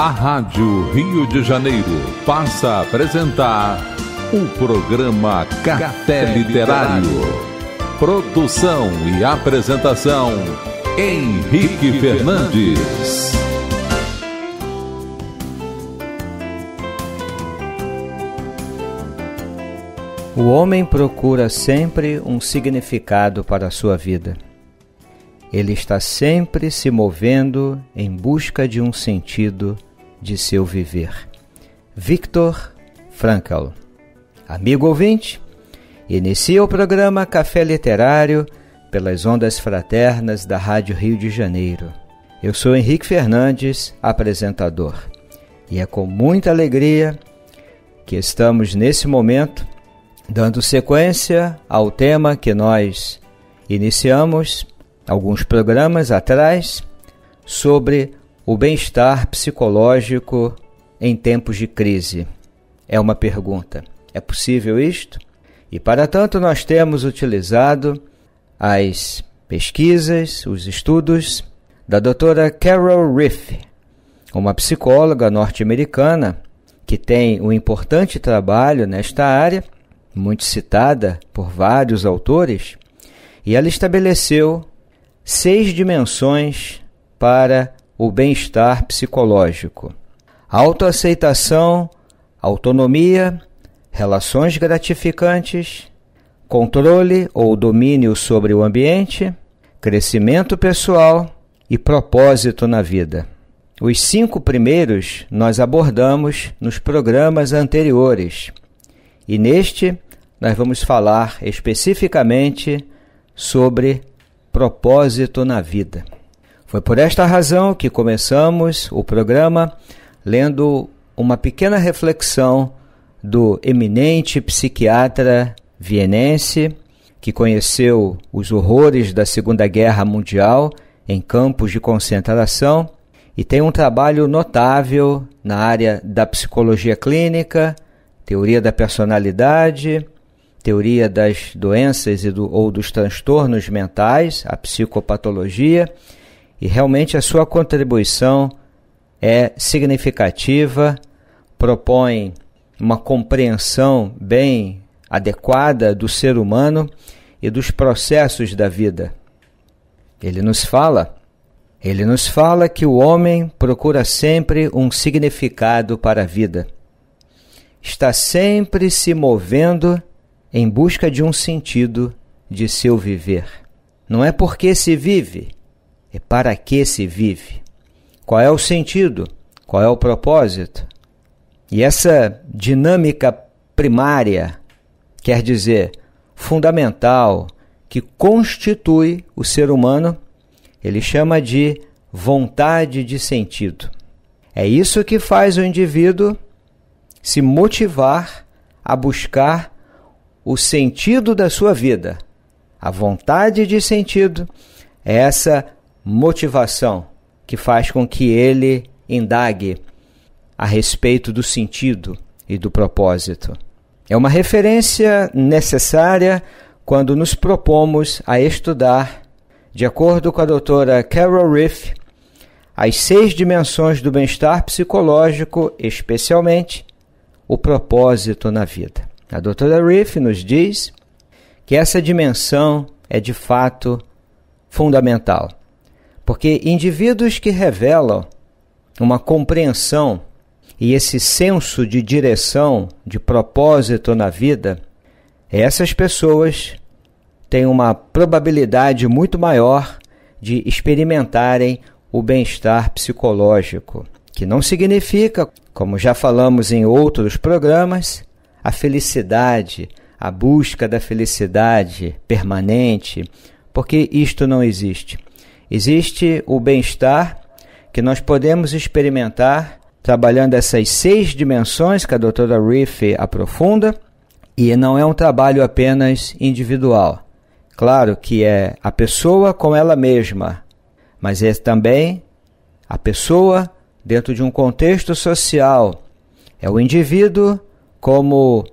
A Rádio Rio de Janeiro passa a apresentar o programa Café Literário. Produção e apresentação Henrique Fernandes. O homem procura sempre um significado para a sua vida. Ele está sempre se movendo em busca de um sentido de seu viver. Victor Frankl. Amigo ouvinte, inicia o programa Café Literário pelas ondas fraternas da Rádio Rio de Janeiro. Eu sou Henrique Fernandes, apresentador, e é com muita alegria que estamos nesse momento dando sequência ao tema que nós iniciamos alguns programas atrás sobre o bem-estar psicológico em tempos de crise? É uma pergunta. É possível isto? E para tanto, nós temos utilizado as pesquisas, os estudos da doutora Carol Riff, uma psicóloga norte-americana que tem um importante trabalho nesta área, muito citada por vários autores, e ela estabeleceu seis dimensões para o bem-estar psicológico. Autoaceitação, autonomia, relações gratificantes, controle ou domínio sobre o ambiente, crescimento pessoal e propósito na vida. Os cinco primeiros nós abordamos nos programas anteriores e neste nós vamos falar especificamente sobre propósito na vida. Foi por esta razão que começamos o programa lendo uma pequena reflexão do eminente psiquiatra vienense que conheceu os horrores da Segunda Guerra Mundial em campos de concentração e tem um trabalho notável na área da psicologia clínica, teoria da personalidade, teoria das doenças do, ou dos transtornos mentais, a psicopatologia e realmente a sua contribuição é significativa, propõe uma compreensão bem adequada do ser humano e dos processos da vida. Ele nos fala, ele nos fala que o homem procura sempre um significado para a vida. Está sempre se movendo em busca de um sentido de seu viver. Não é porque se vive, é para que se vive? Qual é o sentido? Qual é o propósito? E essa dinâmica primária quer dizer fundamental que constitui o ser humano, ele chama de vontade de sentido. É isso que faz o indivíduo se motivar a buscar o sentido da sua vida. A vontade de sentido é essa motivação que faz com que ele indague a respeito do sentido e do propósito. É uma referência necessária quando nos propomos a estudar, de acordo com a doutora Carol Riff, as seis dimensões do bem-estar psicológico, especialmente o propósito na vida. A doutora Riff nos diz que essa dimensão é de fato fundamental. Porque indivíduos que revelam uma compreensão e esse senso de direção, de propósito na vida, essas pessoas têm uma probabilidade muito maior de experimentarem o bem-estar psicológico, que não significa, como já falamos em outros programas, a felicidade, a busca da felicidade permanente, porque isto não existe. Existe o bem-estar que nós podemos experimentar trabalhando essas seis dimensões que a doutora Riff aprofunda, e não é um trabalho apenas individual. Claro que é a pessoa com ela mesma, mas é também a pessoa dentro de um contexto social. É o indivíduo como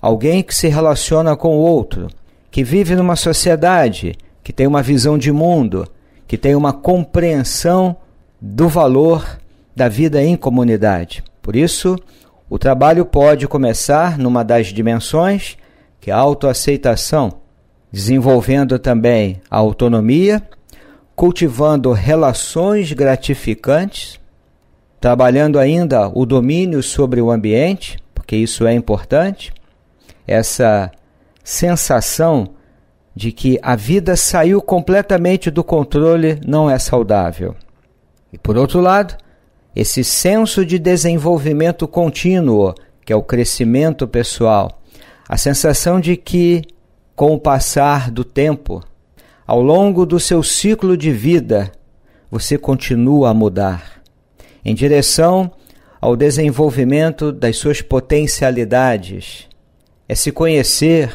alguém que se relaciona com o outro, que vive numa sociedade, que tem uma visão de mundo, que tem uma compreensão do valor da vida em comunidade. Por isso, o trabalho pode começar numa das dimensões, que é a autoaceitação, desenvolvendo também a autonomia, cultivando relações gratificantes, trabalhando ainda o domínio sobre o ambiente, porque isso é importante, essa sensação de que a vida saiu completamente do controle não é saudável. E por outro lado, esse senso de desenvolvimento contínuo, que é o crescimento pessoal, a sensação de que, com o passar do tempo, ao longo do seu ciclo de vida, você continua a mudar em direção ao desenvolvimento das suas potencialidades. É se conhecer,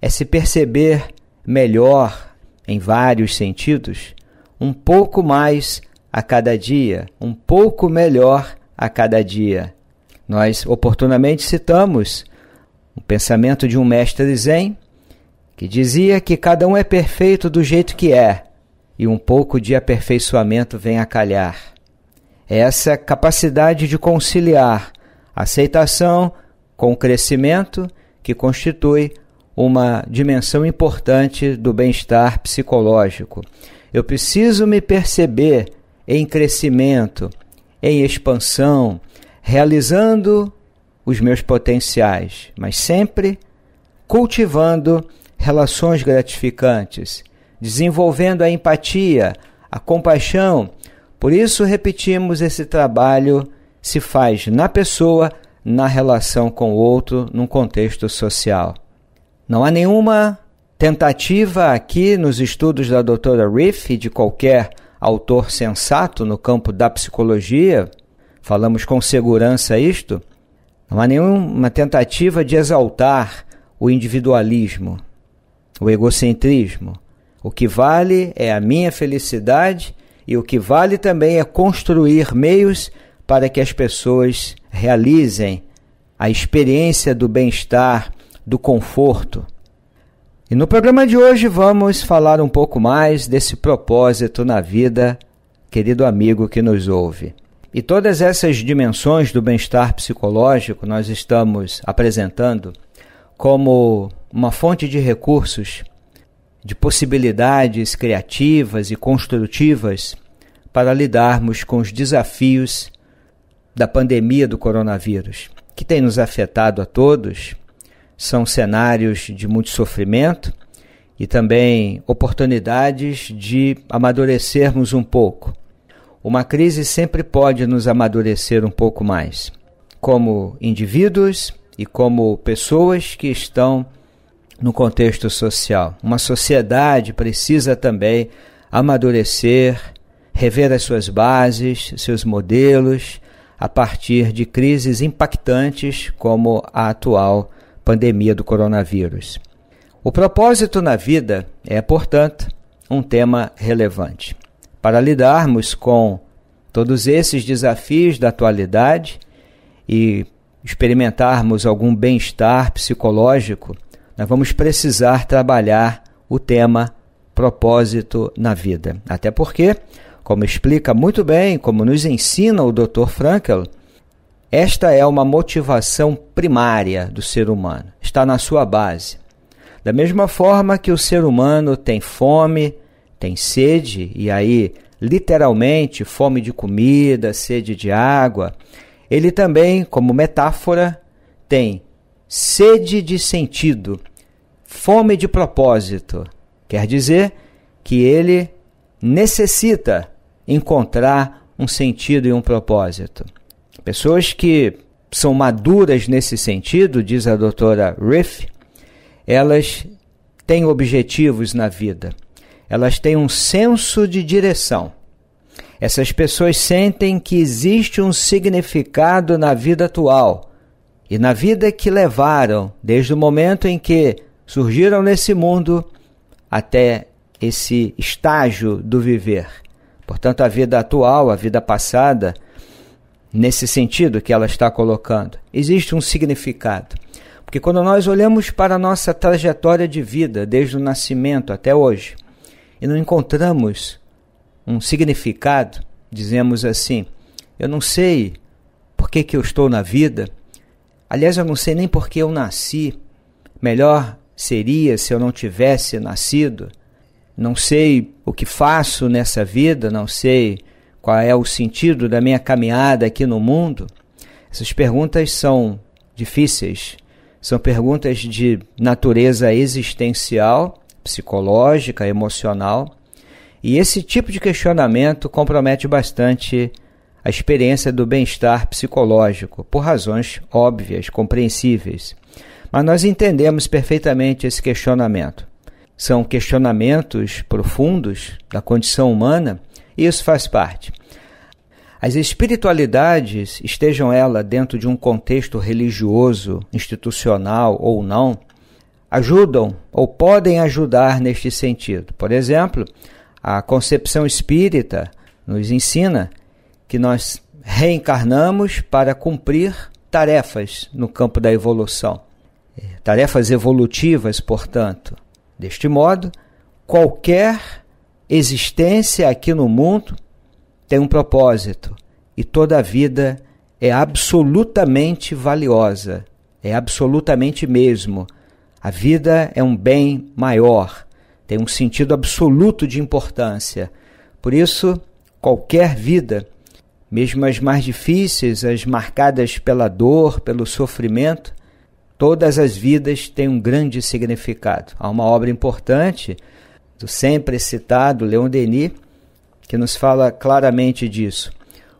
é se perceber melhor em vários sentidos, um pouco mais a cada dia, um pouco melhor a cada dia. Nós oportunamente citamos o pensamento de um mestre Zen que dizia que cada um é perfeito do jeito que é e um pouco de aperfeiçoamento vem a calhar. É essa capacidade de conciliar aceitação com o crescimento que constitui uma dimensão importante do bem-estar psicológico. Eu preciso me perceber em crescimento, em expansão, realizando os meus potenciais, mas sempre cultivando relações gratificantes, desenvolvendo a empatia, a compaixão. Por isso, repetimos: esse trabalho se faz na pessoa, na relação com o outro, num contexto social. Não há nenhuma tentativa aqui nos estudos da doutora Riff e de qualquer autor sensato no campo da psicologia, falamos com segurança isto, não há nenhuma tentativa de exaltar o individualismo, o egocentrismo. O que vale é a minha felicidade e o que vale também é construir meios para que as pessoas realizem a experiência do bem-estar do conforto. E no programa de hoje vamos falar um pouco mais desse propósito na vida, querido amigo que nos ouve. E todas essas dimensões do bem-estar psicológico nós estamos apresentando como uma fonte de recursos, de possibilidades criativas e construtivas para lidarmos com os desafios da pandemia do coronavírus, que tem nos afetado a todos são cenários de muito sofrimento e também oportunidades de amadurecermos um pouco. Uma crise sempre pode nos amadurecer um pouco mais, como indivíduos e como pessoas que estão no contexto social. Uma sociedade precisa também amadurecer, rever as suas bases, seus modelos, a partir de crises impactantes como a atual pandemia do coronavírus. O propósito na vida é, portanto, um tema relevante. Para lidarmos com todos esses desafios da atualidade e experimentarmos algum bem-estar psicológico, nós vamos precisar trabalhar o tema propósito na vida. Até porque, como explica muito bem, como nos ensina o Dr. Frankel, esta é uma motivação primária do ser humano, está na sua base. Da mesma forma que o ser humano tem fome, tem sede, e aí, literalmente, fome de comida, sede de água, ele também, como metáfora, tem sede de sentido, fome de propósito. Quer dizer que ele necessita encontrar um sentido e um propósito. Pessoas que são maduras nesse sentido, diz a doutora Riff, elas têm objetivos na vida, elas têm um senso de direção. Essas pessoas sentem que existe um significado na vida atual e na vida que levaram desde o momento em que surgiram nesse mundo até esse estágio do viver. Portanto, a vida atual, a vida passada, nesse sentido que ela está colocando. Existe um significado. Porque quando nós olhamos para a nossa trajetória de vida, desde o nascimento até hoje, e não encontramos um significado, dizemos assim: eu não sei por que, que eu estou na vida, aliás, eu não sei nem por que eu nasci, melhor seria se eu não tivesse nascido, não sei o que faço nessa vida, não sei qual é o sentido da minha caminhada aqui no mundo? Essas perguntas são difíceis, são perguntas de natureza existencial, psicológica, emocional. E esse tipo de questionamento compromete bastante a experiência do bem-estar psicológico, por razões óbvias, compreensíveis. Mas nós entendemos perfeitamente esse questionamento. São questionamentos profundos da condição humana isso faz parte. As espiritualidades, estejam ela dentro de um contexto religioso, institucional ou não, ajudam ou podem ajudar neste sentido. Por exemplo, a concepção espírita nos ensina que nós reencarnamos para cumprir tarefas no campo da evolução. É, tarefas evolutivas, portanto. Deste modo, qualquer existência aqui no mundo tem um propósito e toda vida é absolutamente valiosa, é absolutamente mesmo. A vida é um bem maior, tem um sentido absoluto de importância. Por isso, qualquer vida, mesmo as mais difíceis, as marcadas pela dor, pelo sofrimento, todas as vidas têm um grande significado. Há uma obra importante do sempre citado Leon Denis, que nos fala claramente disso.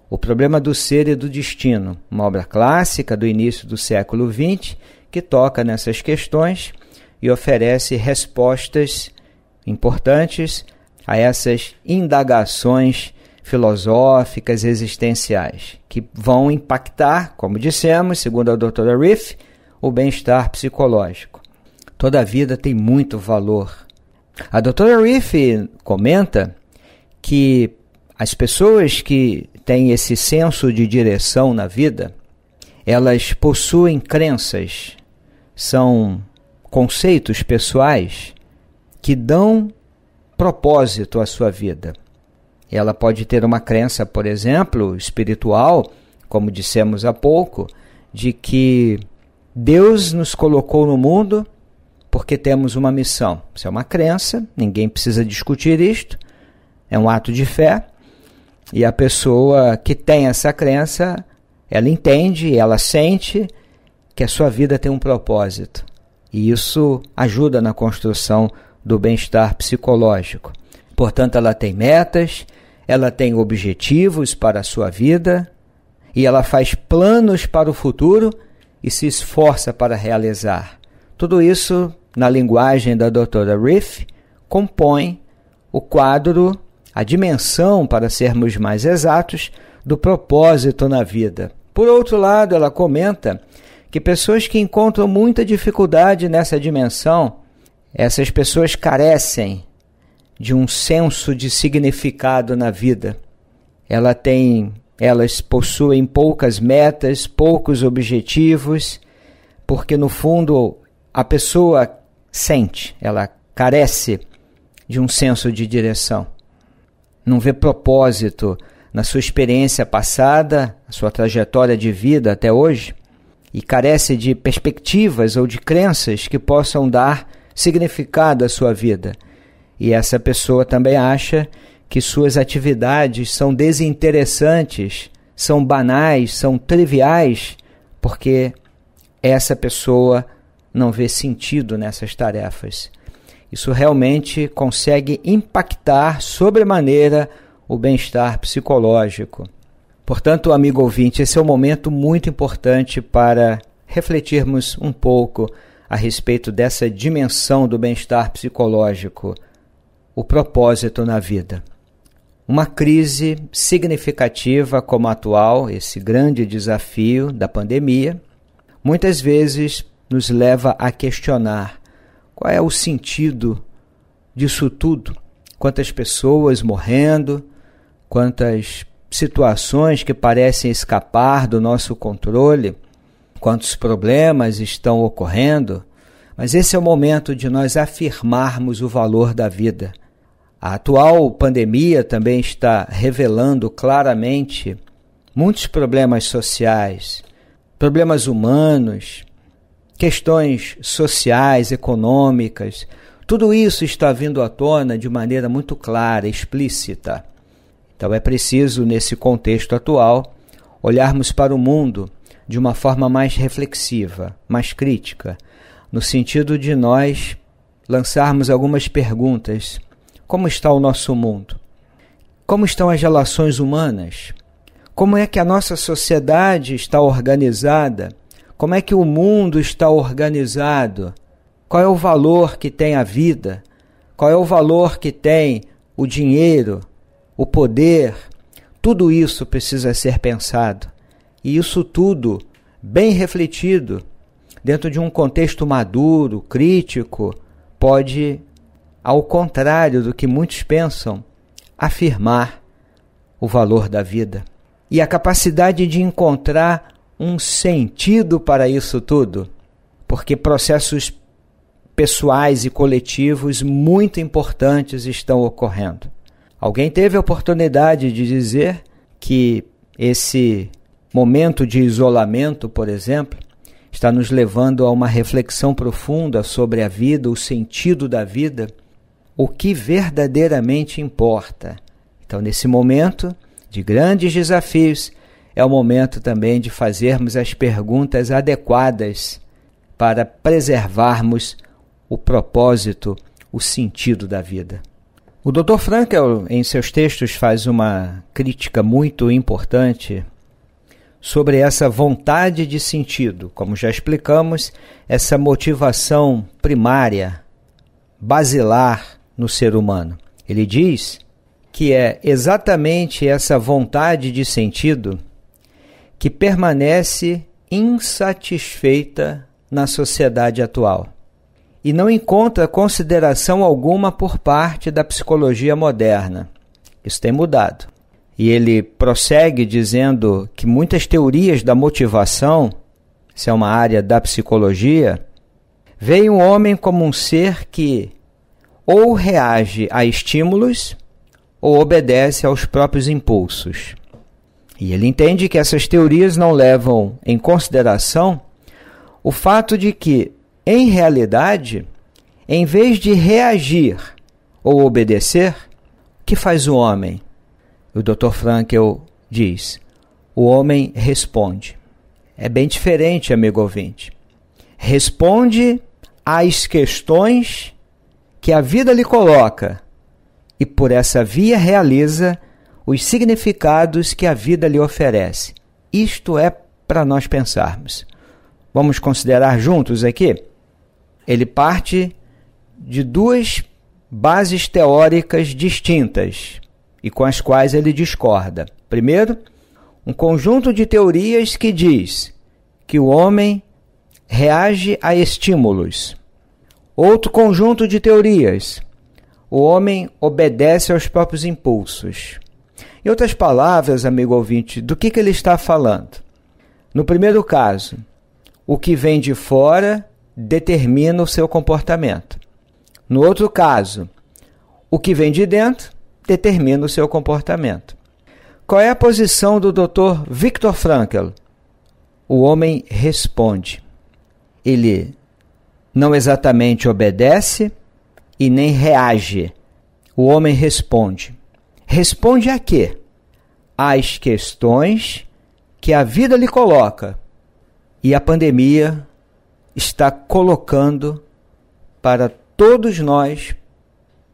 O problema do ser e do destino, uma obra clássica do início do século XX que toca nessas questões e oferece respostas importantes a essas indagações filosóficas existenciais que vão impactar, como dissemos, segundo a doutora Riff, o bem-estar psicológico. Toda vida tem muito valor a doutora Riff comenta que as pessoas que têm esse senso de direção na vida, elas possuem crenças, são conceitos pessoais que dão propósito à sua vida. Ela pode ter uma crença, por exemplo, espiritual, como dissemos há pouco, de que Deus nos colocou no mundo porque temos uma missão. Isso é uma crença, ninguém precisa discutir isto, é um ato de fé. E a pessoa que tem essa crença, ela entende, ela sente que a sua vida tem um propósito. E isso ajuda na construção do bem-estar psicológico. Portanto, ela tem metas, ela tem objetivos para a sua vida e ela faz planos para o futuro e se esforça para realizar. Tudo isso na linguagem da doutora Riff, compõe o quadro, a dimensão, para sermos mais exatos, do propósito na vida. Por outro lado, ela comenta que pessoas que encontram muita dificuldade nessa dimensão, essas pessoas carecem de um senso de significado na vida. Ela tem, elas possuem poucas metas, poucos objetivos, porque no fundo a pessoa sente, ela carece de um senso de direção. Não vê propósito na sua experiência passada, sua trajetória de vida até hoje, e carece de perspectivas ou de crenças que possam dar significado à sua vida. E essa pessoa também acha que suas atividades são desinteressantes, são banais, são triviais, porque essa pessoa não vê sentido nessas tarefas. Isso realmente consegue impactar sobremaneira o bem-estar psicológico. Portanto, amigo ouvinte, esse é um momento muito importante para refletirmos um pouco a respeito dessa dimensão do bem-estar psicológico, o propósito na vida. Uma crise significativa como a atual, esse grande desafio da pandemia, muitas vezes nos leva a questionar qual é o sentido disso tudo? Quantas pessoas morrendo, quantas situações que parecem escapar do nosso controle, quantos problemas estão ocorrendo, mas esse é o momento de nós afirmarmos o valor da vida. A atual pandemia também está revelando claramente muitos problemas sociais, problemas humanos, questões sociais, econômicas, tudo isso está vindo à tona de maneira muito clara, explícita. Então é preciso, nesse contexto atual, olharmos para o mundo de uma forma mais reflexiva, mais crítica, no sentido de nós lançarmos algumas perguntas: como está o nosso mundo? Como estão as relações humanas? Como é que a nossa sociedade está organizada? como é que o mundo está organizado, qual é o valor que tem a vida, qual é o valor que tem o dinheiro, o poder. Tudo isso precisa ser pensado. E isso tudo bem refletido, dentro de um contexto maduro, crítico, pode, ao contrário do que muitos pensam, afirmar o valor da vida e a capacidade de encontrar um sentido para isso tudo, porque processos pessoais e coletivos muito importantes estão ocorrendo. Alguém teve a oportunidade de dizer que esse momento de isolamento, por exemplo, está nos levando a uma reflexão profunda sobre a vida, o sentido da vida, o que verdadeiramente importa. Então, nesse momento de grandes desafios, é o momento também de fazermos as perguntas adequadas para preservarmos o propósito, o sentido da vida. O Dr. Frankel, em seus textos, faz uma crítica muito importante sobre essa vontade de sentido, como já explicamos, essa motivação primária, basilar no ser humano. Ele diz que é exatamente essa vontade de sentido que permanece insatisfeita na sociedade atual e não encontra consideração alguma por parte da psicologia moderna. Isso tem mudado. E ele prossegue dizendo que muitas teorias da motivação, isso é uma área da psicologia, veem o homem como um ser que ou reage a estímulos ou obedece aos próprios impulsos. E ele entende que essas teorias não levam em consideração o fato de que, em realidade, em vez de reagir ou obedecer, o que faz o homem? O Dr. Frankel diz: o homem responde. É bem diferente, amigo ouvinte. Responde às questões que a vida lhe coloca e, por essa via, realiza os significados que a vida lhe oferece. Isto é para nós pensarmos. Vamos considerar juntos aqui? Ele parte de duas bases teóricas distintas e com as quais ele discorda. Primeiro, um conjunto de teorias que diz que o homem reage a estímulos. Outro conjunto de teorias, o homem obedece aos próprios impulsos. Em outras palavras, amigo ouvinte, do que, que ele está falando? No primeiro caso, o que vem de fora determina o seu comportamento. No outro caso, o que vem de dentro determina o seu comportamento. Qual é a posição do Dr. Viktor Frankl? O homem responde. Ele não exatamente obedece e nem reage. O homem responde. Responde a quê? Às questões que a vida lhe coloca e a pandemia está colocando para todos nós,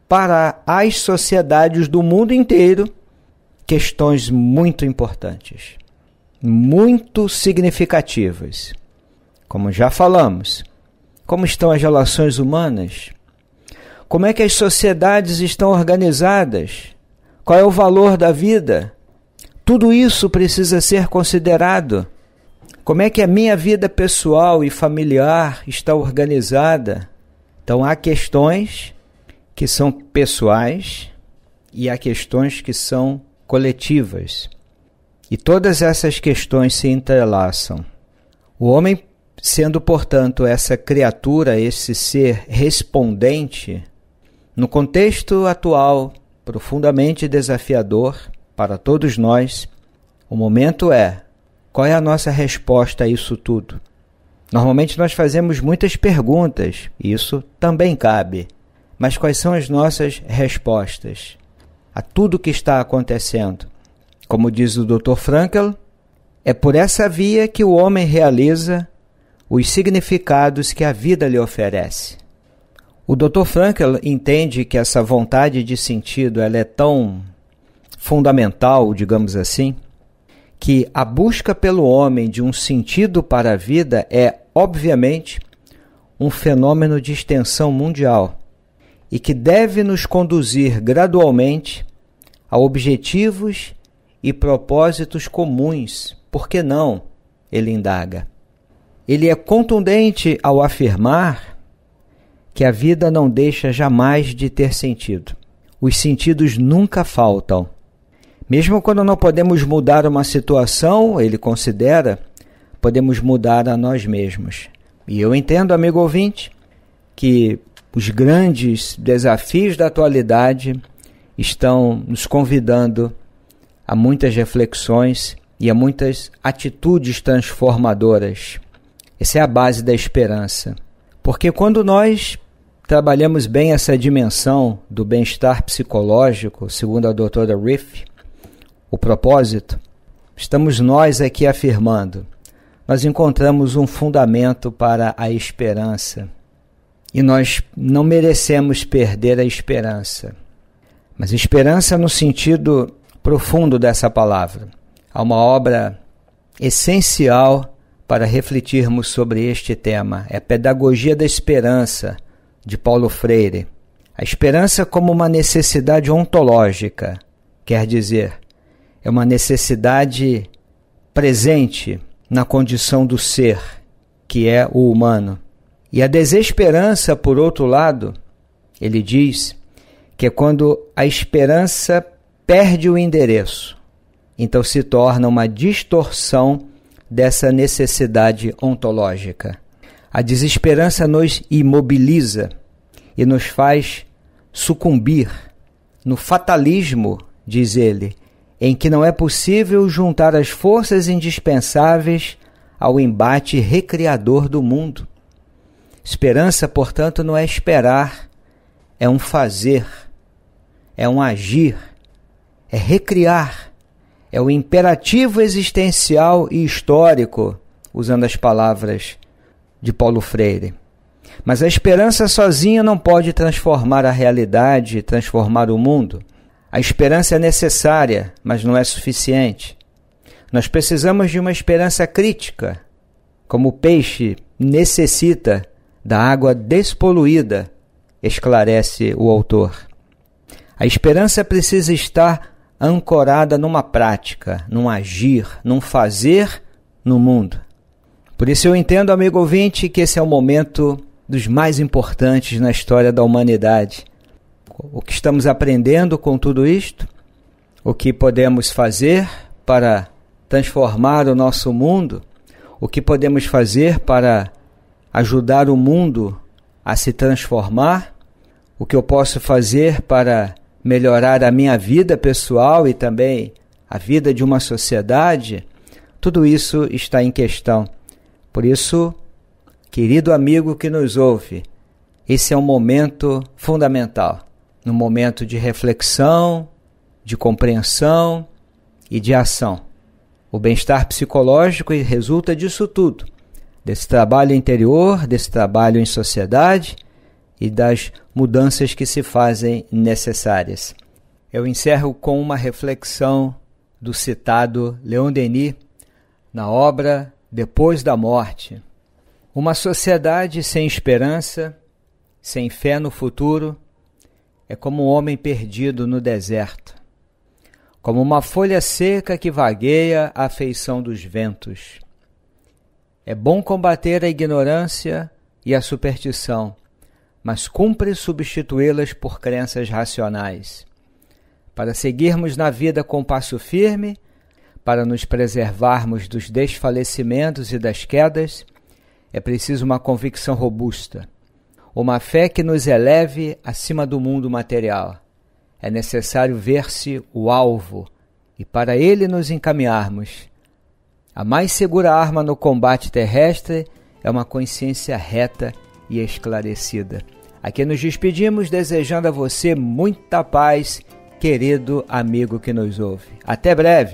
para as sociedades do mundo inteiro, questões muito importantes, muito significativas. Como já falamos, como estão as relações humanas? Como é que as sociedades estão organizadas? qual é o valor da vida. Tudo isso precisa ser considerado. Como é que a minha vida pessoal e familiar está organizada? Então, há questões que são pessoais e há questões que são coletivas. E todas essas questões se entrelaçam. O homem, sendo, portanto, essa criatura, esse ser respondente, no contexto atual profundamente desafiador para todos nós, o momento é: qual é a nossa resposta a isso tudo? Normalmente nós fazemos muitas perguntas, isso também cabe. Mas quais são as nossas respostas a tudo que está acontecendo? Como diz o Dr. Frankl, é por essa via que o homem realiza os significados que a vida lhe oferece. O Dr. Frankel entende que essa vontade de sentido ela é tão fundamental, digamos assim, que a busca pelo homem de um sentido para a vida é, obviamente, um fenômeno de extensão mundial e que deve nos conduzir gradualmente a objetivos e propósitos comuns. Por que não? Ele indaga. Ele é contundente ao afirmar que a vida não deixa jamais de ter sentido. Os sentidos nunca faltam. Mesmo quando não podemos mudar uma situação, ele considera, podemos mudar a nós mesmos. E eu entendo, amigo ouvinte, que os grandes desafios da atualidade estão nos convidando a muitas reflexões e a muitas atitudes transformadoras. Essa é a base da esperança. Porque quando nós trabalhamos bem essa dimensão do bem-estar psicológico, segundo a doutora Riff, o propósito, estamos nós aqui afirmando, nós encontramos um fundamento para a esperança e nós não merecemos perder a esperança. Mas esperança no sentido profundo dessa palavra. Há uma obra essencial para refletirmos sobre este tema. É Pedagogia da Esperança, de Paulo Freire. A esperança como uma necessidade ontológica, quer dizer, é uma necessidade presente na condição do ser, que é o humano. E a desesperança, por outro lado, ele diz que é quando a esperança perde o endereço, então se torna uma distorção dessa necessidade ontológica. A desesperança nos imobiliza e nos faz sucumbir no fatalismo, diz ele, em que não é possível juntar as forças indispensáveis ao embate recriador do mundo. Esperança, portanto, não é esperar, é um fazer, é um agir, é recriar, é o imperativo existencial e histórico, usando as palavras de Paulo Freire. Mas a esperança sozinha não pode transformar a realidade, transformar o mundo. A esperança é necessária, mas não é suficiente. Nós precisamos de uma esperança crítica, como o peixe necessita da água despoluída, esclarece o autor. A esperança precisa estar ancorada numa prática, num agir, num fazer no mundo. Por isso eu entendo, amigo ouvinte, que esse é o momento dos mais importantes na história da humanidade. O que estamos aprendendo com tudo isto? O que podemos fazer para transformar o nosso mundo? O que podemos fazer para ajudar o mundo a se transformar? O que eu posso fazer para melhorar a minha vida pessoal e também a vida de uma sociedade? Tudo isso está em questão. Por isso, querido amigo que nos ouve, esse é um momento fundamental, um momento de reflexão, de compreensão e de ação. O bem-estar psicológico resulta disso tudo, desse trabalho interior, desse trabalho em sociedade e das mudanças que se fazem necessárias. Eu encerro com uma reflexão do citado Leon Denis na obra depois da morte. Uma sociedade sem esperança, sem fé no futuro, é como um homem perdido no deserto, como uma folha seca que vagueia à feição dos ventos. É bom combater a ignorância e a superstição, mas cumpre substituí-las por crenças racionais. Para seguirmos na vida com passo firme, para nos preservarmos dos desfalecimentos e das quedas, é preciso uma convicção robusta, uma fé que nos eleve acima do mundo material. É necessário ver-se o alvo e para ele nos encaminharmos. A mais segura arma no combate terrestre é uma consciência reta e esclarecida. Aqui nos despedimos desejando a você muita paz, querido amigo que nos ouve. Até breve!